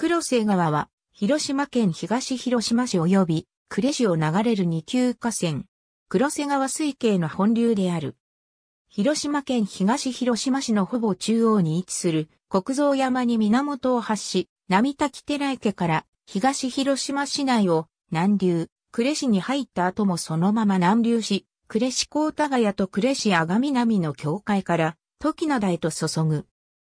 黒瀬川は、広島県東広島市及び、呉市を流れる二級河川、黒瀬川水系の本流である。広島県東広島市のほぼ中央に位置する国蔵山に源を発し、並滝寺池から東広島市内を南流、呉市に入った後もそのまま南流し、呉市高田谷と呉市阿賀南の境界から、時名台と注ぐ。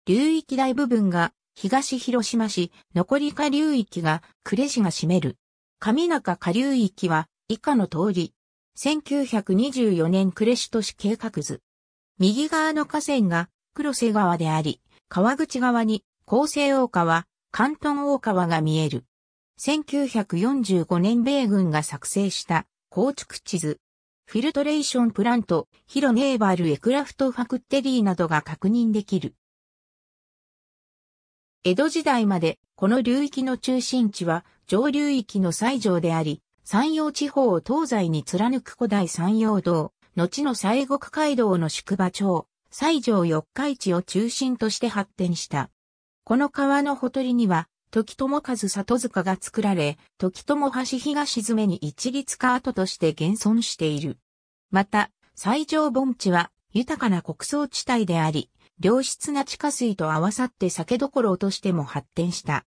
流域大部分が東広島市、残り下流域が呉市が占める。上中下流域は以下の通り。1924年呉市都市計画図。右側の河川が黒瀬川であり、川口側に厚生大川、関東大川が見える。1945年米軍が作成した構築地図。フィルトレーションプラント、ヒロネーバルエクラフトファクテリーなどが確認できる。江戸時代までこの流域の中心地は上流域の西条であり、山陽地方を東西に貫く古代山陽道、後の西国街道の宿場町、西条四日市を中心として発展した。この川のほとりには、時友和里塚が作られ、時友橋東詰に一律化跡として現存している。また、西条盆地は豊かな穀倉地帯であり、良質な地下水と合わさって酒どころとしても発展した。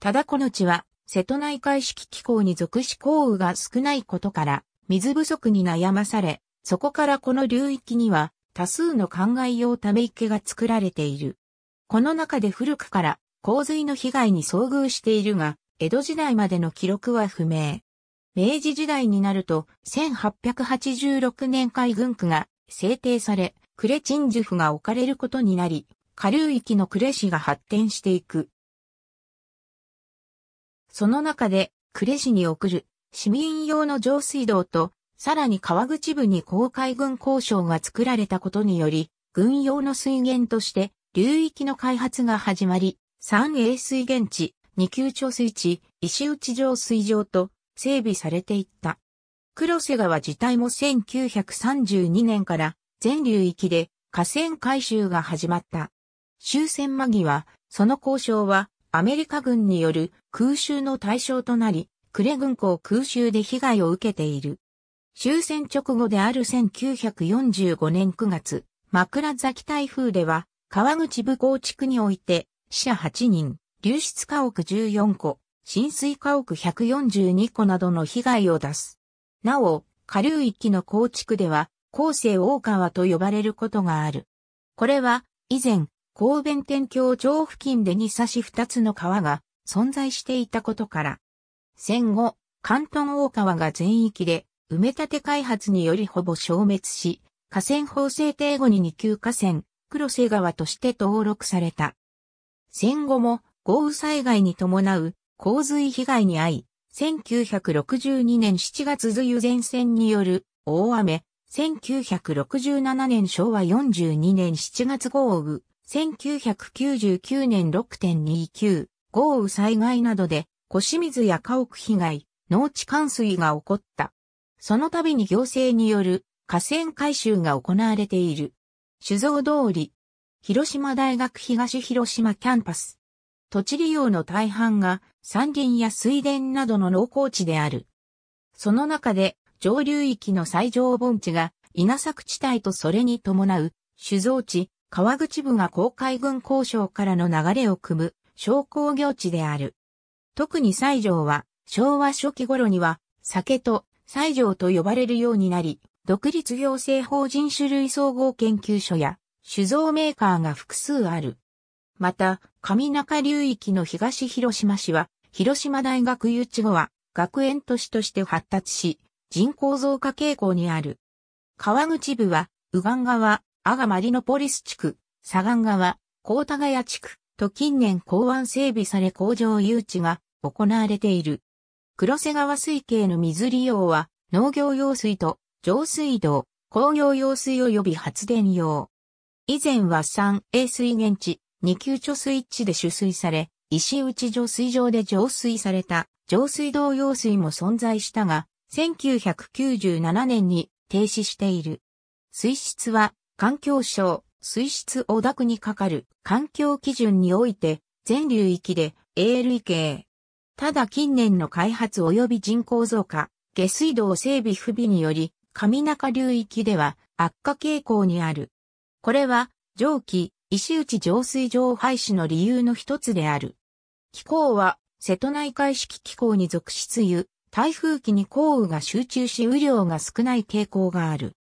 ただこの地は、瀬戸内海式気候に属し降雨が少ないことから、水不足に悩まされ、そこからこの流域には、多数の灌漑用ため池が作られている。この中で古くから洪水の被害に遭遇しているが、江戸時代までの記録は不明。明治時代になると、1886年海軍区が制定され、クレチンジュフが置かれることになり、下流域の呉市が発展していく。その中で、呉市に送る市民用の上水道と、さらに川口部に公海軍交渉が作られたことにより、軍用の水源として、流域の開発が始まり、三栄水源地、二級貯水池、石内上水場と整備されていった。黒瀬川自体も1932年から全流域で河川改修が始まった。終戦間際、その交渉はアメリカ軍による空襲の対象となり、呉軍港空襲で被害を受けている。終戦直後である1945年9月、枕崎台風では、川口部構築において、死者8人、流出家屋14個、浸水家屋142個などの被害を出す。なお、下流域の構築では、後世大川と呼ばれることがある。これは、以前、高弁天橋町付近で2差し2つの川が存在していたことから、戦後、関東大川が全域で埋め立て開発によりほぼ消滅し、河川法制定後に2級河川、黒瀬川として登録された。戦後も豪雨災害に伴う洪水被害に遭い、1962年7月梅雨前線による大雨、1967年昭和42年7月豪雨、1999年6.29豪雨災害などで、小清水や家屋被害、農地冠水が起こった。その度に行政による河川改修が行われている。酒造通り、広島大学東広島キャンパス。土地利用の大半が山林や水田などの農耕地である。その中で上流域の最上盆地が稲作地帯とそれに伴う酒造地、川口部が公海軍交渉からの流れを組む商工業地である。特に西条は昭和初期頃には酒と西条と呼ばれるようになり、独立行政法人種類総合研究所や酒造メーカーが複数ある。また、上中流域の東広島市は、広島大学誘致後は学園都市として発達し、人口増加傾向にある。川口部は、右岸側、阿賀マリノポリス地区、左岸側、高田谷地区と近年港湾整備され工場誘致が行われている。黒瀬川水系の水利用は、農業用水と上水道、工業用水及び発電用。以前は 3A 水源地、2級貯水池で取水され、石内浄水場で浄水された上水道用水も存在したが、1997年に停止している。水質は環境省、水質汚濁にかかる環境基準において全流域で A 類型。ただ近年の開発及び人口増加、下水道整備不備により、上中流域では悪化傾向にある。これは上気、石内浄水場廃止の理由の一つである。気候は瀬戸内海式気候に属しつゆ、台風期に降雨が集中し雨量が少ない傾向がある。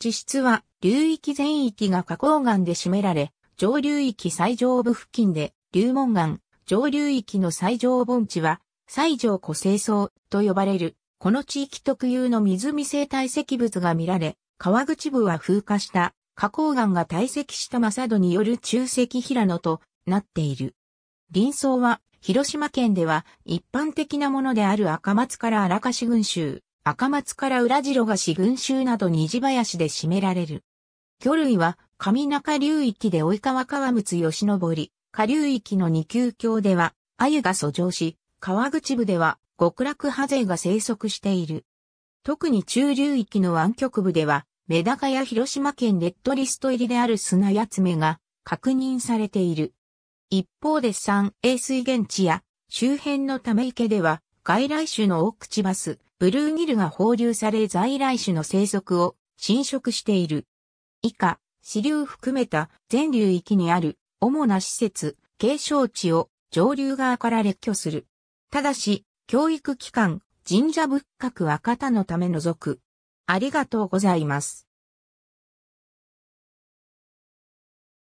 地質は流域全域が花崗岩で占められ、上流域最上部付近で流門岩、上流域の最上盆地は最上湖清層と呼ばれる、この地域特有の湖生態石物が見られ、川口部は風化した花崗岩が堆積したマサドによる中石平野となっている。林層は広島県では一般的なものである赤松から荒し群衆、赤松から裏白菓子群衆など虹林で占められる。魚類は上中流域で及川川睦吉登下流域の二級峡では鮎が遡上し、川口部では極楽ハゼが生息している。特に中流域の湾曲部では、メダカや広島県レッドリスト入りである砂やつめが確認されている。一方で三栄水源地や周辺のため池では外来種のオオクチバス、ブルーギルが放流され在来種の生息を侵食している。以下、支流含めた全流域にある主な施設、継承地を上流側から列挙する。ただし、教育機関、神社仏閣は肩のため除く。ありがとうございます。